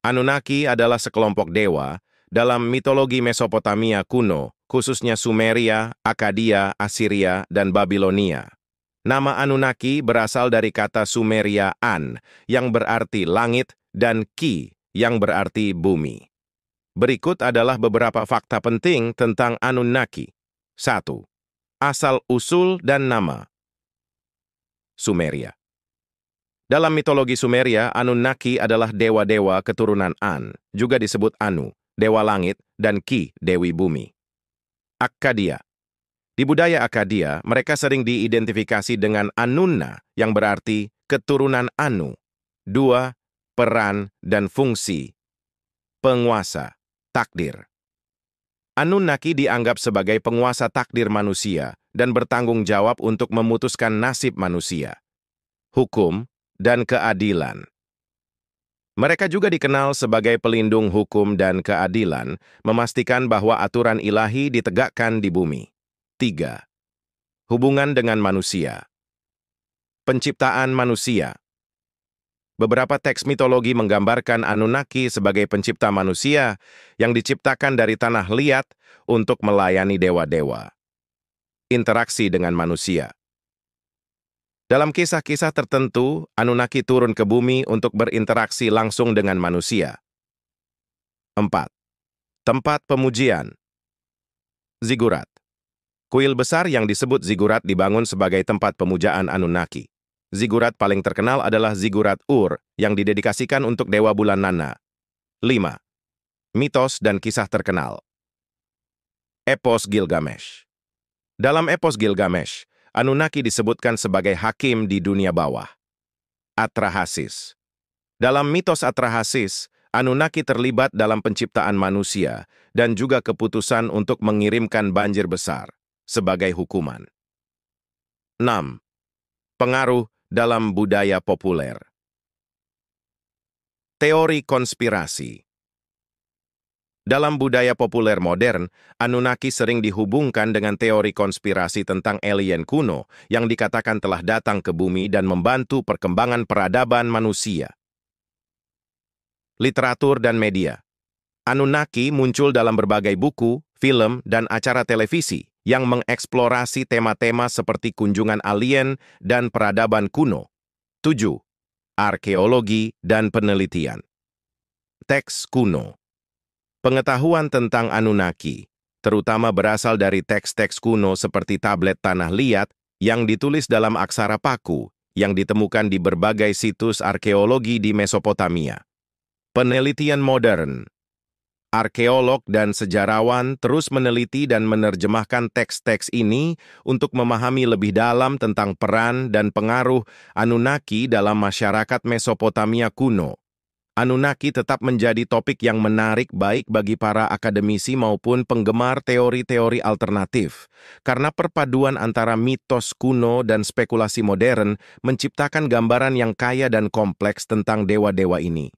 Anunnaki adalah sekelompok dewa dalam mitologi Mesopotamia kuno, khususnya Sumeria, Akadia, Assyria, dan Babilonia. Nama Anunnaki berasal dari kata Sumeria An, yang berarti langit, dan Ki, yang berarti bumi. Berikut adalah beberapa fakta penting tentang Anunnaki. 1. Asal-usul dan nama Sumeria dalam mitologi Sumeria, Anunnaki adalah dewa-dewa keturunan An, juga disebut Anu, dewa langit, dan Ki, dewi bumi. Akkadia Di budaya Akkadia, mereka sering diidentifikasi dengan Anunna, yang berarti keturunan Anu. Dua, peran dan fungsi. Penguasa, takdir. Anunnaki dianggap sebagai penguasa takdir manusia dan bertanggung jawab untuk memutuskan nasib manusia. Hukum, dan keadilan. Mereka juga dikenal sebagai pelindung hukum dan keadilan, memastikan bahwa aturan ilahi ditegakkan di bumi. 3. Hubungan dengan manusia. Penciptaan manusia. Beberapa teks mitologi menggambarkan Anunnaki sebagai pencipta manusia yang diciptakan dari tanah liat untuk melayani dewa-dewa. Interaksi dengan manusia. Dalam kisah-kisah tertentu, Anunnaki turun ke bumi untuk berinteraksi langsung dengan manusia. 4. Tempat pemujian Ziggurat. Kuil besar yang disebut ziggurat dibangun sebagai tempat pemujaan Anunnaki. Ziggurat paling terkenal adalah ziggurat Ur yang didedikasikan untuk Dewa Bulan Nana. 5. Mitos dan kisah terkenal Epos Gilgamesh Dalam Epos Gilgamesh, Anunnaki disebutkan sebagai hakim di dunia bawah. Atrahasis Dalam mitos Atrahasis, Anunnaki terlibat dalam penciptaan manusia dan juga keputusan untuk mengirimkan banjir besar sebagai hukuman. 6. Pengaruh dalam budaya populer Teori konspirasi dalam budaya populer modern, Anunnaki sering dihubungkan dengan teori konspirasi tentang alien kuno yang dikatakan telah datang ke bumi dan membantu perkembangan peradaban manusia. Literatur dan media Anunnaki muncul dalam berbagai buku, film, dan acara televisi yang mengeksplorasi tema-tema seperti kunjungan alien dan peradaban kuno. 7. Arkeologi dan penelitian Teks kuno Pengetahuan tentang Anunnaki, terutama berasal dari teks-teks kuno seperti tablet tanah liat yang ditulis dalam aksara paku yang ditemukan di berbagai situs arkeologi di Mesopotamia. Penelitian modern Arkeolog dan sejarawan terus meneliti dan menerjemahkan teks-teks ini untuk memahami lebih dalam tentang peran dan pengaruh Anunnaki dalam masyarakat Mesopotamia kuno. Anunnaki tetap menjadi topik yang menarik baik bagi para akademisi maupun penggemar teori-teori alternatif, karena perpaduan antara mitos kuno dan spekulasi modern menciptakan gambaran yang kaya dan kompleks tentang dewa-dewa ini.